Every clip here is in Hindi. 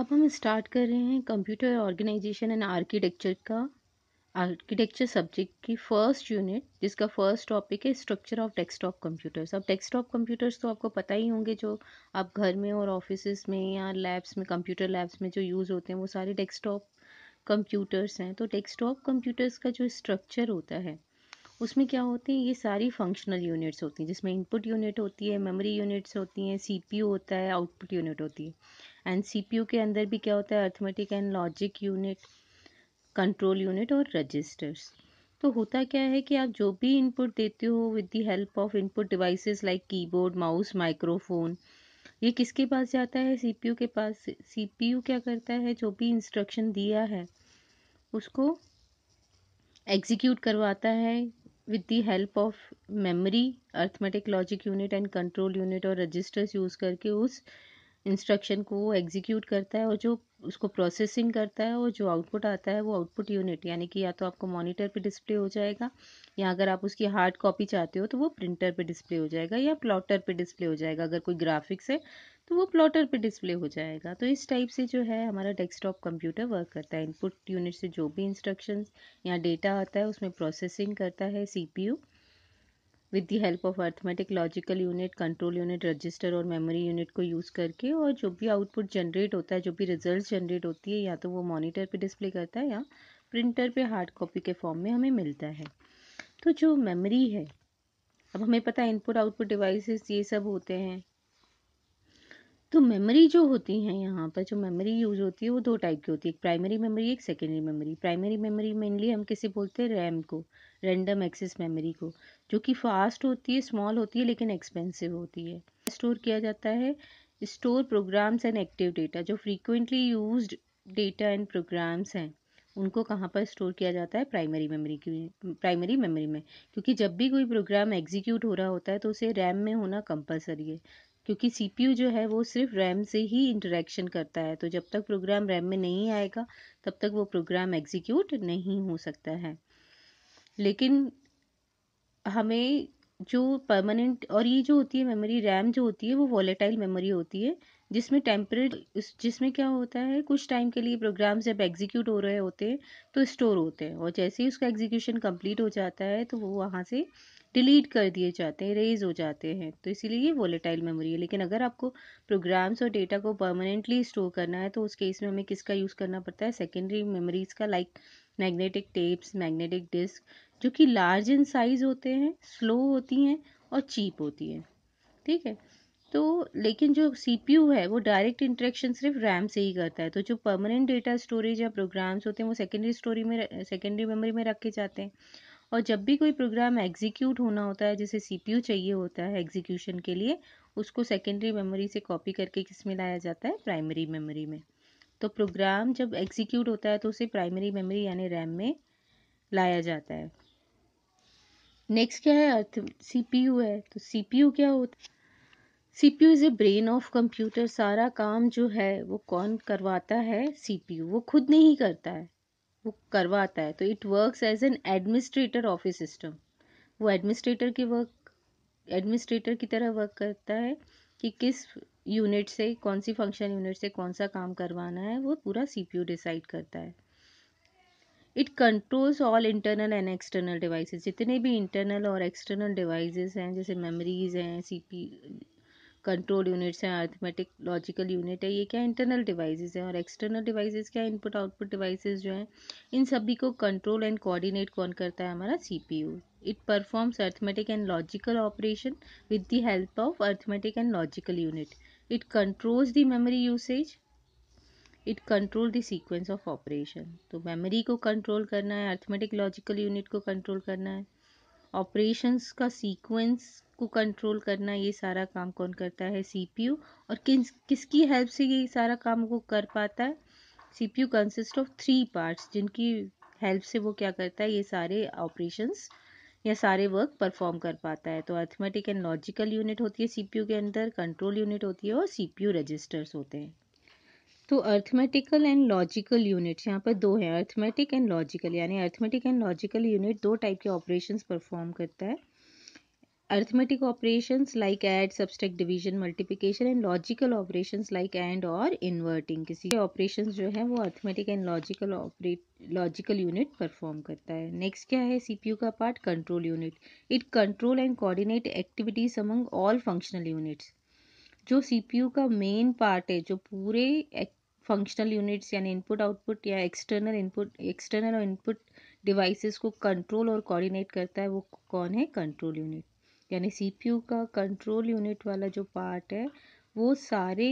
अब हम स्टार्ट कर रहे हैं कंप्यूटर ऑर्गेनाइजेशन एंड आर्किटेक्चर का आर्किटेक्चर सब्जेक्ट की फर्स्ट यूनिट जिसका फर्स्ट टॉपिक है स्ट्रक्चर ऑफ डेस्कटॉप कंप्यूटर्स अब डेस्कटॉप कंप्यूटर्स तो आपको पता ही होंगे जो आप घर में और ऑफिस में या लैब्स में कंप्यूटर लैब्स में जो यूज़ होते हैं वो सारे डेस्कटॉप कंप्यूटर्स हैं तो डेस्कटॉप कंप्यूटर्स का जो स्ट्रक्चर होता है उसमें क्या होते हैं ये सारी फंक्शनल यूनिट्स होती हैं जिसमें इनपुट यूनिट होती है मेमोरी यूनिट्स होती हैं सीपीयू होता है आउटपुट यूनिट होती है एंड सीपीयू के अंदर भी क्या होता है arithmetic and logic unit control unit और रजिस्टर्स तो होता क्या है कि आप जो भी इनपुट देते हो with the help of input devices like keyboard mouse microphone ये किसके पास जाता है सीपीयू के पास सीपीयू क्या करता है जो भी इंस्ट्रक्शन दिया है उसको एग्जीक्यूट करवाता है with the help of memory arithmetic logic unit and control unit और रजिस्टर्स यूज़ करके उस इंस्ट्रक्शन को वो एग्जीक्यूट करता है और जो उसको प्रोसेसिंग करता है और जो आउटपुट आता है वो आउटपुट यूनिट यानी कि या तो आपको मॉनिटर पे डिस्प्ले हो जाएगा या अगर आप उसकी हार्ड कॉपी चाहते हो तो वो प्रिंटर पे डिस्प्ले हो जाएगा या प्लॉटर पे डिस्प्ले हो जाएगा अगर कोई ग्राफिक्स है तो वो प्लॉटर पे डिस्प्ले हो जाएगा तो इस टाइप से जो है हमारा डेस्कटॉप कंप्यूटर वर्क करता है इनपुट यूनिट से जो भी इंस्ट्रक्शन या डेटा आता है उसमें प्रोसेसिंग करता है you with the help of arithmetic logical unit control unit register और मेमोरी यूनिट को यूज़ करके और जो भी आउटपुट जनरेट होता है जो भी रिजल्ट जनरेट होती है या तो वो मॉनिटर पे डिस्प्ले करता है या प्रिंटर पे हार्ड कॉपी के फॉर्म में हमें मिलता है तो जो मेमोरी है अब हमें पता है इनपुट आउटपुट डिवाइसेस ये सब होते हैं तो मेमोरी जो होती है यहाँ पर जो मेमोरी यूज होती है वो दो टाइप की होती है एक प्राइमरी मेमोरी एक secondary memory primary memory mainly हम किसे बोलते हैं रैम को रैंडम एक्सेस मेमोरी को जो कि फास्ट होती है स्मॉल होती है लेकिन एक्सपेंसिव होती है स्टोर किया जाता है store programs and active data जो frequently use data and programs हैं उनको कहाँ पर स्टोर किया जाता है प्राइमरी मेमोरी की प्राइमरी मेमोरी में क्योंकि जब भी कोई प्रोग्राम एग्जीक्यूट हो रहा होता है तो उसे रैम में होना कंपलसरी है क्योंकि सीपीयू जो है वो सिर्फ रैम से ही इंटरेक्शन करता है तो जब तक प्रोग्राम रैम में नहीं आएगा तब तक वो प्रोग्राम एग्जीक्यूट नहीं हो सकता है लेकिन हमें जो परमानेंट और ये जो होती है मेमोरी रैम जो होती है वो वॉलेटाइल मेमोरी होती है जिसमें टेम्परे जिसमें क्या होता है कुछ टाइम के लिए प्रोग्राम जब एग्जीक्यूट हो रहे होते हैं तो स्टोर होते हैं और जैसे ही उसका एग्जीक्यूशन कंप्लीट हो जाता है तो वो वहाँ से डिलीट कर दिए जाते हैं रेज हो जाते हैं तो इसीलिए ये वोलेटाइल मेमोरी है लेकिन अगर आपको प्रोग्राम्स और डेटा को परमानेंटली स्टोर करना है तो उस केस में हमें किसका यूज़ करना पड़ता है सेकेंडरी मेमोरीज़ का like magnetic tapes magnetic disk जो कि लार्ज इन साइज़ होते हैं स्लो होती हैं और चीप होती हैं ठीक है तो लेकिन जो यू है वो डायरेक्ट इंटरेक्शन सिर्फ रैम से ही करता है तो जो परमानेंट डेटा स्टोरेज या प्रोग्राम्स होते हैं वो सेकेंडरी स्टोरी में सेकेंडरी मेमोरी में रखे जाते हैं और जब भी कोई प्रोग्राम एग्जीक्यूट होना होता है पी सीपीयू चाहिए होता है एग्जीक्यूशन के लिए उसको सेकेंडरी मेमोरी से कॉपी करके किस में लाया जाता है प्राइमरी मेमोरी में तो प्रोग्राम जब एग्जीक्यूट होता है तो उसे प्राइमरी मेमोरी यानी रैम में लाया जाता है नेक्स्ट क्या है अर्थ सीपीयू है तो सीपीयू क्या होता है CPU is a brain of computer सारा काम जो है वो कौन करवाता है सीपीयू वो खुद नहीं करता है वो करवाता है तो it work as an administrator of a system वो एडमिनिस्ट्रेटर की वर्क एडमिनिस्ट्रेटर की तरह वर्क करता है कि किस यूनिट से कौन सी फंक्शन यूनिट से कौन सा काम करवाना है वो पूरा सीपीयू डिसाइड करता है it controls all internal and external devices जितने भी इंटरनल और एक्सटर्नल डिवाइसेस हैं जैसे मेमोरीज हैं पी कंट्रोल यूनिट्स हैं आर्थमेटिक लॉजिकल यूनिट है ये क्या इंटरनल डिवाइसेस हैं और एक्सटर्नल डिवाइसेस क्या इनपुट आउटपुट डिवाइसेस जो हैं इन सभी को कंट्रोल एंड कोऑर्डिनेट कौन करता है हमारा CPU it performs arithmetic and logical operation with the help of arithmetic and logical unit it controls the memory usage it control the sequence of operation तो मेमोरी को कंट्रोल करना है अर्थमेटिक लॉजिकल यूनिट को कंट्रोल करना है ऑपरेशंस का सीक्वेंस को कंट्रोल करना ये सारा काम कौन करता है सीपीयू और किस किसकी हेल्प से ये सारा काम वो कर पाता है CPU consist of three parts जिनकी हेल्प से वो क्या करता है ये सारे ऑपरेशंस या सारे वर्क परफॉर्म कर पाता है तो अर्थमेटिक एंड लॉजिकल यूनिट होती है सीपीयू के अंदर कंट्रोल यूनिट होती है और सीपीयू रजिस्टर्स होते हैं तो अर्थमेटिकल एंड लॉजिकल यूनिट यहाँ पर दो हैं अर्थमेटिक एंड लॉजिकल यानी अर्थमेटिक एंड लॉजिकल यूनिट दो टाइप के ऑपरेशन परफॉर्म करता है arithmetic operations like add subtract division multiplication and logical operations like and और इन्वर्टिंग किसी के ऑपरेशन जो है वो arithmetic and logical operate logical unit perform करता है नेक्स्ट क्या है यू का part control unit it control and coordinate activities among all functional units जो सीपीयू का मेन पार्ट है जो पूरे फंक्शनल यूनिट्स यानी इनपुट आउटपुट या एक्सटर्नल इनपुट एक्सटर्नल और इनपुट डिवाइसेस को कंट्रोल और कोऑर्डिनेट करता है वो कौन है कंट्रोल यूनिट यानी सीपीयू का कंट्रोल यूनिट वाला जो पार्ट है वो सारे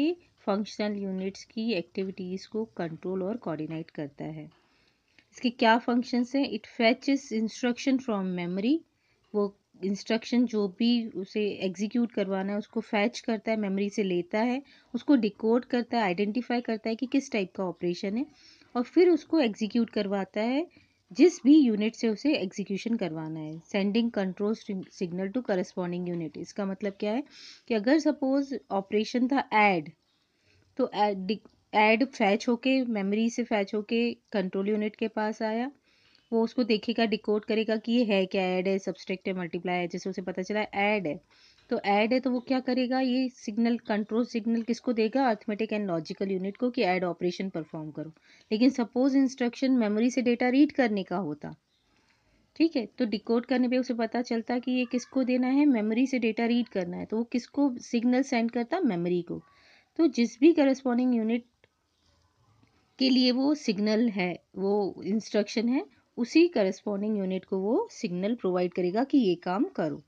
फंक्शनल यूनिट्स की एक्टिविटीज़ को कंट्रोल और कोऑर्डिनेट करता है इसके क्या फंक्शंस हैं it fetch instruction from memory वो इंस्ट्रक्शन जो भी उसे एग्जीक्यूट करवाना है उसको फैच करता है मेमोरी से लेता है उसको डिकोड करता है आइडेंटिफाई करता है कि किस टाइप का ऑपरेशन है और फिर उसको एग्जीक्यूट करवाता है जिस भी यूनिट से उसे एग्जीक्यूशन करवाना है sending control signal to corresponding unit इसका मतलब क्या है कि अगर सपोज ऑपरेशन था ऐड तो ऐड फैच होके मेमोरी से फैच होके कंट्रोल यूनिट के पास आया वो उसको देखेगा डिकोड करेगा कि ये है क्या ऐड है सब्सट्रैक्ट है मल्टीप्लाई है जैसे उसे पता चला ऐड है तो ऐड है तो वो क्या करेगा ये सिग्नल कंट्रोल सिग्नल किसको देगा अर्थमेटिक एंड लॉजिकल यूनिट को कि ऐड ऑपरेशन परफॉर्म करो लेकिन सपोज इंस्ट्रक्शन मेमोरी से डेटा रीड करने का होता ठीक है तो डिकोड करने पे उसे पता चलता कि ये किसको देना है मेमोरी से डेटा रीड करना है तो वो किसको सिग्नल सेंड करता मेमोरी को तो जिस भी करस्पॉन्डिंग यूनिट के लिए वो सिग्नल है वो इंस्ट्रक्शन है उसी करस्पॉन्डिंग यूनिट को वो सिग्नल प्रोवाइड करेगा कि ये काम करो